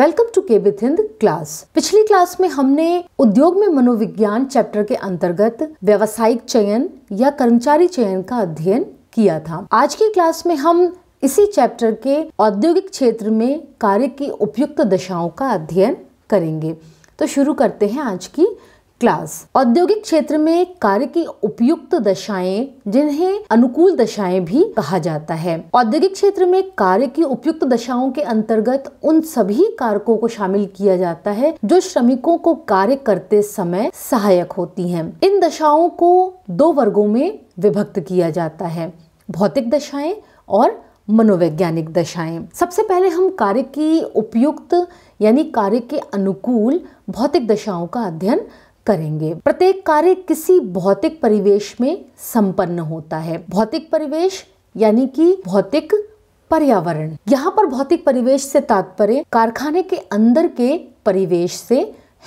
Welcome to के with Hind class पिछली class में हमने उद्योग में मनोविज्ञान चैप्टर के अंतर्गत व्यवसायिक चयन या कर्मचारी चयन का अध्ययन किया था आज की क्लास में हम इसी चैप्टर के औद्योगिक क्षेत्र में कार्य की उपयुक्त दशाओं का अध्ययन करेंगे तो शुरू करते हैं आज की क्लास औद्योगिक क्षेत्र में कार्य की उपयुक्त दशाएं जिन्हें अनुकूल दशाएं भी कहा जाता है औद्योगिक क्षेत्र में कार्य की उपयुक्त दशाओं के अंतर्गत उन सभी कारकों को शामिल किया जाता है जो श्रमिकों को कार्य करते समय सहायक होती हैं। इन दशाओं को दो वर्गों में विभक्त किया जाता है भौतिक दशाएं और मनोवैज्ञानिक दशाएं सबसे पहले हम कार्य की उपयुक्त यानी कार्य के अनुकूल भौतिक दशाओं का अध्ययन करेंगे प्रत्येक कार्य किसी भौतिक परिवेश में संपन्न होता है भौतिक परिवेश यानी कि भौतिक पर्यावरण यहाँ पर भौतिक परिवेश से तात्पर्य कारखाने के अंदर के परिवेश से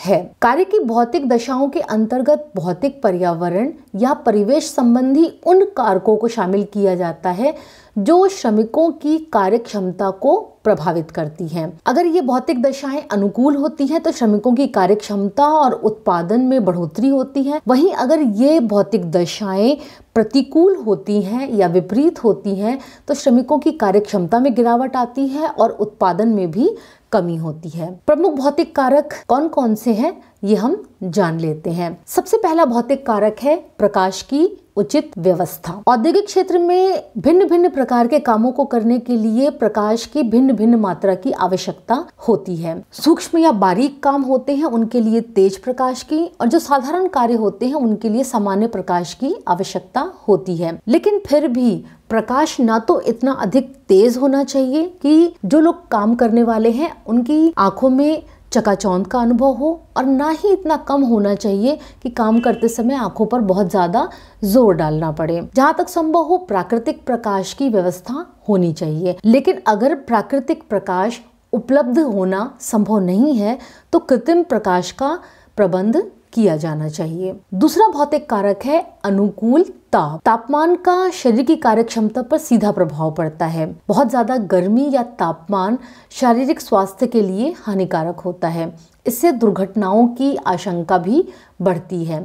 है कार्य की भौतिक दशाओं के अंतर्गत भौतिक पर्यावरण या परिवेश संबंधी उन कारकों को शामिल किया जाता है जो श्रमिकों की कार्य क्षमता को प्रभावित करती हैं। अगर ये भौतिक दशाएं अनुकूल होती हैं तो श्रमिकों की कार्य क्षमता और उत्पादन में बढ़ोतरी होती है वहीं अगर ये भौतिक दशाएं प्रतिकूल होती हैं या विपरीत होती हैं तो श्रमिकों की कार्य क्षमता में गिरावट आती है और उत्पादन में भी कमी होती है प्रमुख भौतिक कारक कौन कौन से हैं ये हम जान लेते हैं सबसे पहला भौतिक कारक है प्रकाश की उचित व्यवस्था औद्योगिक क्षेत्र में भिन्न भिन्न प्रकार के कामों को करने के लिए प्रकाश की भिन्न भिन्न मात्रा की आवश्यकता होती है सूक्ष्म या बारीक काम होते हैं उनके लिए तेज प्रकाश की और जो साधारण कार्य होते हैं उनके लिए सामान्य प्रकाश की आवश्यकता होती है लेकिन फिर भी प्रकाश ना तो इतना अधिक तेज होना चाहिए कि जो लोग काम करने वाले हैं उनकी आंखों में चकाचौंध का अनुभव हो और ना ही इतना कम होना चाहिए कि काम करते समय आंखों पर बहुत ज़्यादा जोर डालना पड़े जहाँ तक संभव हो प्राकृतिक प्रकाश की व्यवस्था होनी चाहिए लेकिन अगर प्राकृतिक प्रकाश उपलब्ध होना संभव नहीं है तो कृत्रिम प्रकाश का प्रबंध किया जाना चाहिए दूसरा भौतिक कारक है अनुकूल ताप तापमान का शरीर की कार्यक्षमता पर सीधा प्रभाव पड़ता है बहुत ज़्यादा गर्मी या तापमान शारीरिक स्वास्थ्य के लिए हानिकारक होता है इससे दुर्घटनाओं की आशंका भी बढ़ती है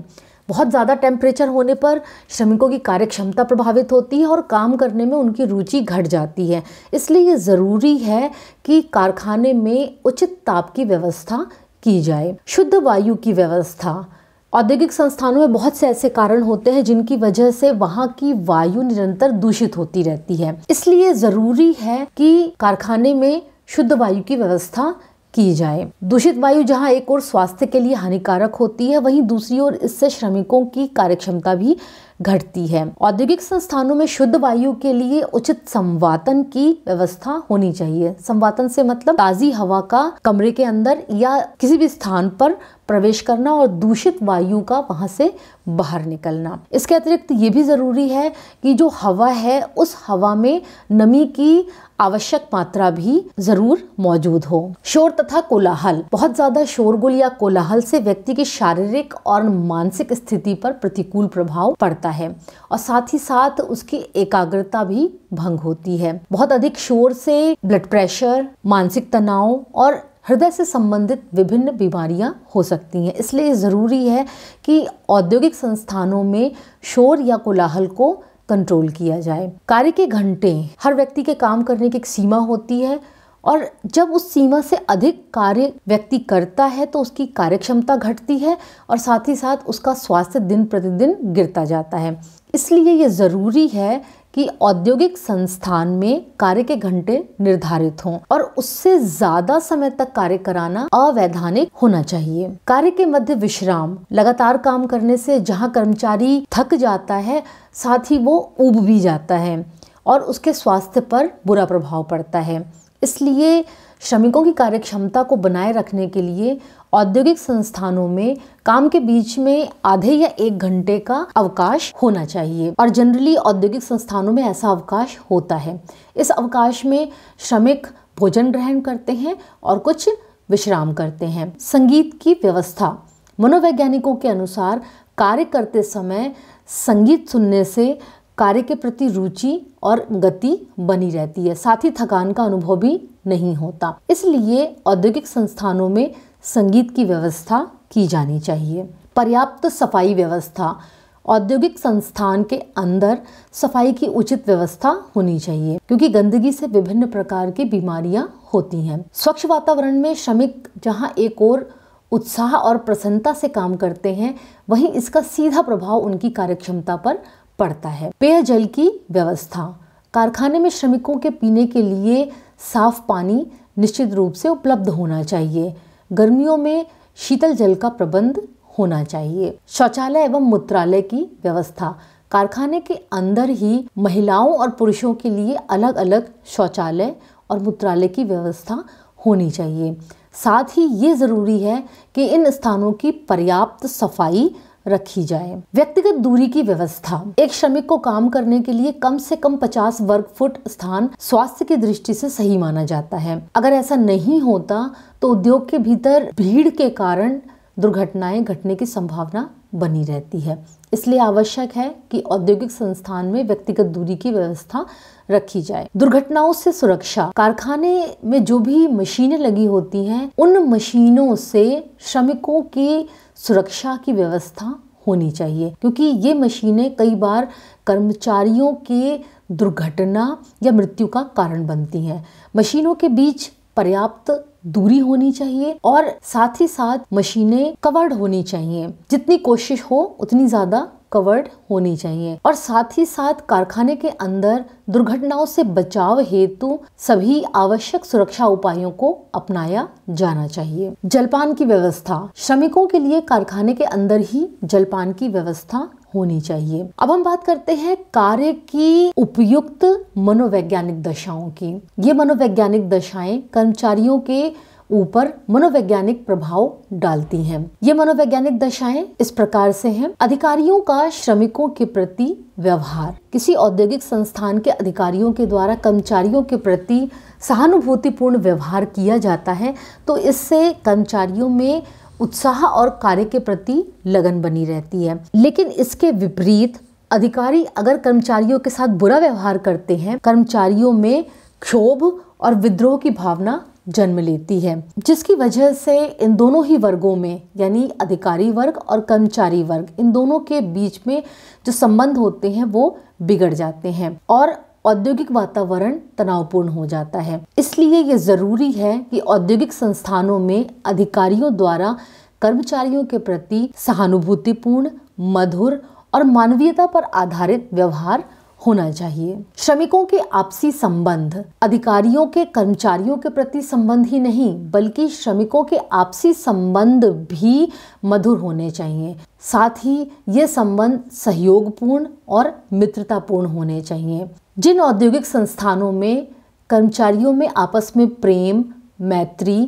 बहुत ज़्यादा टेम्परेचर होने पर श्रमिकों की कार्यक्षमता प्रभावित होती है और काम करने में उनकी रुचि घट जाती है इसलिए ये ज़रूरी है कि कारखाने में उचित ताप की व्यवस्था की जाए शुद्ध वायु की व्यवस्था औद्योगिक संस्थानों में बहुत से ऐसे कारण होते हैं जिनकी वजह से वहाँ की वायु निरंतर दूषित होती रहती है इसलिए ज़रूरी है कि कारखाने में शुद्ध वायु की व्यवस्था की जाए दूषित वायु जहाँ एक और स्वास्थ्य के लिए हानिकारक होती है वहीं दूसरी ओर इससे श्रमिकों की कार्यक्षमता भी घटती है औद्योगिक संस्थानों में शुद्ध वायु के लिए उचित संवातन की व्यवस्था होनी चाहिए संवातन से मतलब ताजी हवा का कमरे के अंदर या किसी भी स्थान पर प्रवेश करना और दूषित वायु का वहाँ से बाहर निकलना इसके अतिरिक्त ये भी ज़रूरी है कि जो हवा है उस हवा में नमी की आवश्यक मात्रा भी ज़रूर मौजूद हो शोर तथा कोलाहल बहुत ज़्यादा शोरगुल या कोलाहल से व्यक्ति की शारीरिक और मानसिक स्थिति पर प्रतिकूल प्रभाव पड़ता जाता है और साथ ही साथ उसकी एकाग्रता भी भंग होती है बहुत अधिक शोर से ब्लड प्रेशर मानसिक तनाव और हृदय से संबंधित विभिन्न बीमारियां हो सकती हैं इसलिए ज़रूरी है कि औद्योगिक संस्थानों में शोर या कोलाहल को कंट्रोल किया जाए कार्य के घंटे हर व्यक्ति के काम करने की एक सीमा होती है और जब उस सीमा से अधिक कार्य व्यक्ति करता है तो उसकी कार्यक्षमता घटती है और साथ ही साथ उसका स्वास्थ्य दिन प्रतिदिन गिरता जाता है इसलिए ये ज़रूरी है कि औद्योगिक संस्थान में कार्य के घंटे निर्धारित हों और उससे ज्यादा समय तक कार्य कराना अवैधानिक होना चाहिए कार्य के मध्य विश्राम लगातार काम करने से जहां कर्मचारी थक जाता है साथ ही वो ऊब भी जाता है और उसके स्वास्थ्य पर बुरा प्रभाव पड़ता है इसलिए श्रमिकों की कार्यक्षमता को बनाए रखने के लिए औद्योगिक संस्थानों में काम के बीच में आधे या एक घंटे का अवकाश होना चाहिए और जनरली औद्योगिक संस्थानों में ऐसा अवकाश होता है इस अवकाश में श्रमिक भोजन ग्रहण करते हैं और कुछ विश्राम करते हैं संगीत की व्यवस्था मनोवैज्ञानिकों के अनुसार कार्य करते समय संगीत सुनने से कार्य के प्रति रुचि और गति बनी रहती है साथ ही थकान का अनुभव भी नहीं होता इसलिए औद्योगिक संस्थानों में संगीत की व्यवस्था की जानी चाहिए पर्याप्त सफाई व्यवस्था औद्योगिक संस्थान के अंदर सफाई की उचित व्यवस्था होनी चाहिए क्योंकि गंदगी से विभिन्न प्रकार की बीमारियां होती हैं स्वच्छ वातावरण में श्रमिक जहां एक और उत्साह और प्रसन्नता से काम करते हैं वहीं इसका सीधा प्रभाव उनकी कार्यक्षमता पर पड़ता है पेयजल की व्यवस्था कारखाने में श्रमिकों के पीने के लिए साफ पानी निश्चित रूप से उपलब्ध होना चाहिए गर्मियों में शीतल जल का प्रबंध होना चाहिए शौचालय एवं मूत्रालय की व्यवस्था कारखाने के अंदर ही महिलाओं और पुरुषों के लिए अलग अलग शौचालय और मूत्रालय की व्यवस्था होनी चाहिए साथ ही ये ज़रूरी है कि इन स्थानों की पर्याप्त सफाई रखी जाए व्यक्तिगत दूरी की व्यवस्था एक श्रमिक को काम करने के लिए कम से कम 50 वर्ग फुट स्थान स्वास्थ्य की दृष्टि से सही माना जाता है अगर ऐसा नहीं होता तो उद्योग के भीतर भीड़ के कारण दुर्घटनाएं घटने की संभावना बनी रहती है इसलिए आवश्यक है कि औद्योगिक संस्थान में व्यक्तिगत दूरी की व्यवस्था रखी जाए दुर्घटनाओं से सुरक्षा कारखाने में जो भी मशीनें लगी होती हैं उन मशीनों से श्रमिकों की सुरक्षा की व्यवस्था होनी चाहिए क्योंकि ये मशीनें कई बार कर्मचारियों के दुर्घटना या मृत्यु का कारण बनती हैं मशीनों के बीच पर्याप्त दूरी होनी चाहिए और साथ ही साथ मशीनें कवर्ड होनी चाहिए जितनी कोशिश हो उतनी ज़्यादा कवर्ड होनी चाहिए और साथ ही साथ कारखाने के अंदर दुर्घटनाओं से बचाव हेतु सभी आवश्यक सुरक्षा उपायों को अपनाया जाना चाहिए जलपान की व्यवस्था श्रमिकों के लिए कारखाने के अंदर ही जलपान की व्यवस्था होनी चाहिए अब हम बात करते हैं कार्य की उपयुक्त मनोवैज्ञानिक दशाओं की ये मनोवैज्ञानिक दशाएं कर्मचारियों के ऊपर मनोवैज्ञानिक प्रभाव डालती हैं। ये मनोवैज्ञानिक दशाएं इस प्रकार से हैं अधिकारियों का श्रमिकों के प्रति व्यवहार किसी औद्योगिक संस्थान के अधिकारियों के द्वारा कर्मचारियों के प्रति सहानुभूतिपूर्ण व्यवहार किया जाता है तो इससे कर्मचारियों में उत्साह और कार्य के प्रति लगन बनी रहती है लेकिन इसके विपरीत अधिकारी अगर कर्मचारियों के साथ बुरा व्यवहार करते हैं कर्मचारियों में क्षोभ और विद्रोह की भावना जन्म लेती है जिसकी वजह से इन दोनों ही वर्गों में यानी अधिकारी वर्ग और कर्मचारी वर्ग इन दोनों के बीच में जो संबंध होते हैं वो बिगड़ जाते हैं और औद्योगिक वातावरण तनावपूर्ण हो जाता है इसलिए ये ज़रूरी है कि औद्योगिक संस्थानों में अधिकारियों द्वारा कर्मचारियों के प्रति सहानुभूतिपूर्ण मधुर और मानवीयता पर आधारित व्यवहार होना चाहिए श्रमिकों के आपसी संबंध अधिकारियों के कर्मचारियों के प्रति संबंध ही नहीं बल्कि श्रमिकों के आपसी संबंध भी मधुर होने चाहिए साथ ही ये संबंध सहयोगपूर्ण और मित्रतापूर्ण होने चाहिए जिन औद्योगिक संस्थानों में कर्मचारियों में आपस में प्रेम मैत्री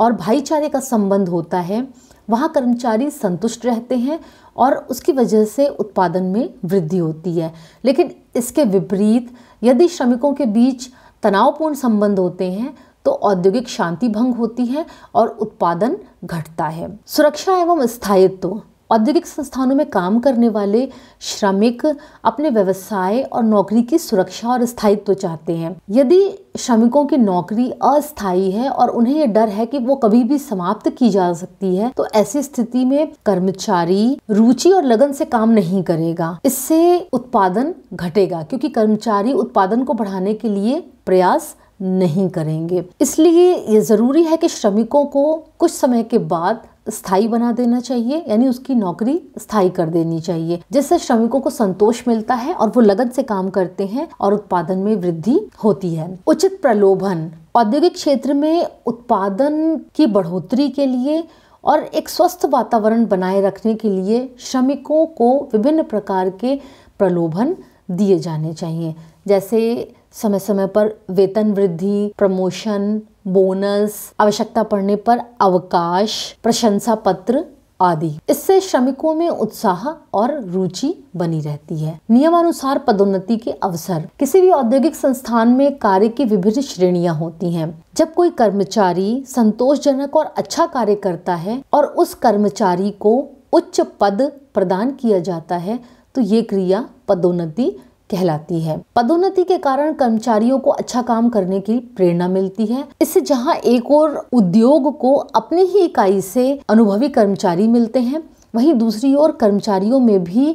और भाईचारे का संबंध होता है वहाँ कर्मचारी संतुष्ट रहते हैं और उसकी वजह से उत्पादन में वृद्धि होती है लेकिन इसके विपरीत यदि श्रमिकों के बीच तनावपूर्ण संबंध होते हैं तो औद्योगिक शांति भंग होती है और उत्पादन घटता है सुरक्षा एवं स्थायित्व औद्योगिक संस्थानों में काम करने वाले श्रमिक अपने व्यवसाय और नौकरी की सुरक्षा और स्थायित्व चाहते हैं यदि श्रमिकों की नौकरी अस्थायी है और उन्हें यह डर है कि वो कभी भी समाप्त की जा सकती है तो ऐसी स्थिति में कर्मचारी रुचि और लगन से काम नहीं करेगा इससे उत्पादन घटेगा क्योंकि कर्मचारी उत्पादन को बढ़ाने के लिए प्रयास नहीं करेंगे इसलिए ये ज़रूरी है कि श्रमिकों को कुछ समय के बाद स्थायी बना देना चाहिए यानी उसकी नौकरी स्थायी कर देनी चाहिए जिससे श्रमिकों को संतोष मिलता है और वो लगन से काम करते हैं और उत्पादन में वृद्धि होती है उचित प्रलोभन औद्योगिक क्षेत्र में उत्पादन की बढ़ोतरी के लिए और एक स्वस्थ वातावरण बनाए रखने के लिए श्रमिकों को विभिन्न प्रकार के प्रलोभन दिए जाने चाहिए जैसे समय समय पर वेतन वृद्धि प्रमोशन बोनस आवश्यकता पड़ने पर अवकाश प्रशंसा पत्र आदि इससे श्रमिकों में उत्साह और रुचि बनी रहती है नियमानुसार पदोन्नति के अवसर किसी भी औद्योगिक संस्थान में कार्य की विभिन्न श्रेणियां होती हैं जब कोई कर्मचारी संतोषजनक और अच्छा कार्य करता है और उस कर्मचारी को उच्च पद प्रदान किया जाता है तो ये क्रिया पदोन्नति कहलाती है पदोन्नति के कारण कर्मचारियों को अच्छा काम करने की प्रेरणा मिलती है इससे जहां एक और उद्योग को अपनी ही इकाई से अनुभवी कर्मचारी मिलते हैं वहीं दूसरी ओर कर्मचारियों में भी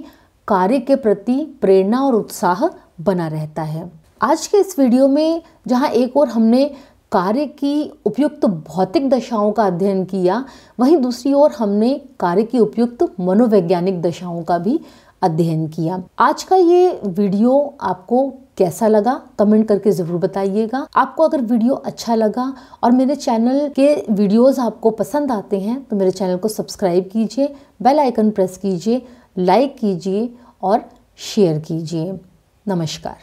कार्य के प्रति प्रेरणा और उत्साह बना रहता है आज के इस वीडियो में जहां एक और हमने कार्य की उपयुक्त भौतिक दशाओं का अध्ययन किया वहीं दूसरी ओर हमने कार्य की उपयुक्त मनोवैज्ञानिक दशाओं का भी अध्ययन किया आज का ये वीडियो आपको कैसा लगा कमेंट करके ज़रूर बताइएगा आपको अगर वीडियो अच्छा लगा और मेरे चैनल के वीडियोस आपको पसंद आते हैं तो मेरे चैनल को सब्सक्राइब कीजिए बेल आइकन प्रेस कीजिए लाइक कीजिए और शेयर कीजिए नमस्कार